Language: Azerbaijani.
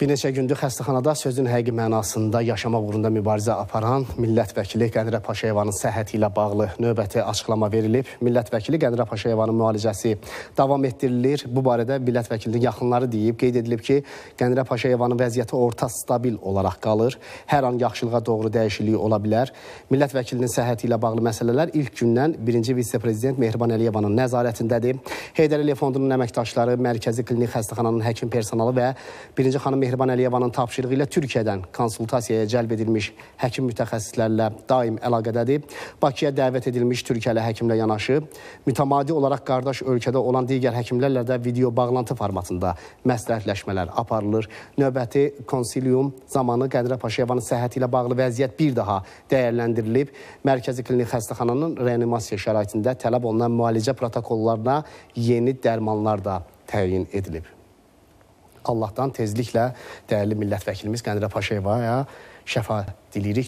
Bir neçə gündür xəstəxanada sözün həqiqi mənasında yaşama uğrunda mübarizə aparan millət vəkili Qədirə Paşayevanın səhhəti ilə bağlı növbəti açıqlama verilib. Millət vəkili Qədirə Paşayevanın müalicəsi davam etdirilir. Bu barədə millət vəkilinin yaxınları deyib. Qeyd edilib ki, Qədirə Paşayevanın vəziyyəti orta stabil olaraq qalır. Hər an yaxşılığa doğru dəyişiklik ola bilər. Millət vəkilinin səhhəti ilə bağlı məsələlər ilk gündən 1-ci vitse-prezident Mehriban Əliyevanın nəzarətindədir. Heydər Əliyev fondunun əməkdaşları, Mərkəzi Klinik Xəstəxananın həkim personalı və 1-ci xanım Mehriban Əliyevanın tapşırığı ilə Türkiyədən konsultasiyaya cəlb edilmiş həkim mütəxəssislərlə daim əlaqədədir. Bakıya dəvət edilmiş Türkiyəli həkimlə yanaşı, mütəmadi olaraq qardaş ölkədə olan digər həkimlərlə də video bağlantı formatında məsləhətləşmələr aparılır. Növbəti konsilium zamanı Qədirə Paşayevanın səhhəti ilə bağlı vəziyyət bir daha dəyərləndirilib. Mərkəzi klinik xəstəxananın reanimasiya şəraitində tələb olunan müalicə protokollarına yeni dərmanlar da təyin edilib. Allahdan tezliklə dəyərli millət vəkilimiz Qədirə Paşayevaya şəfa diləyirik.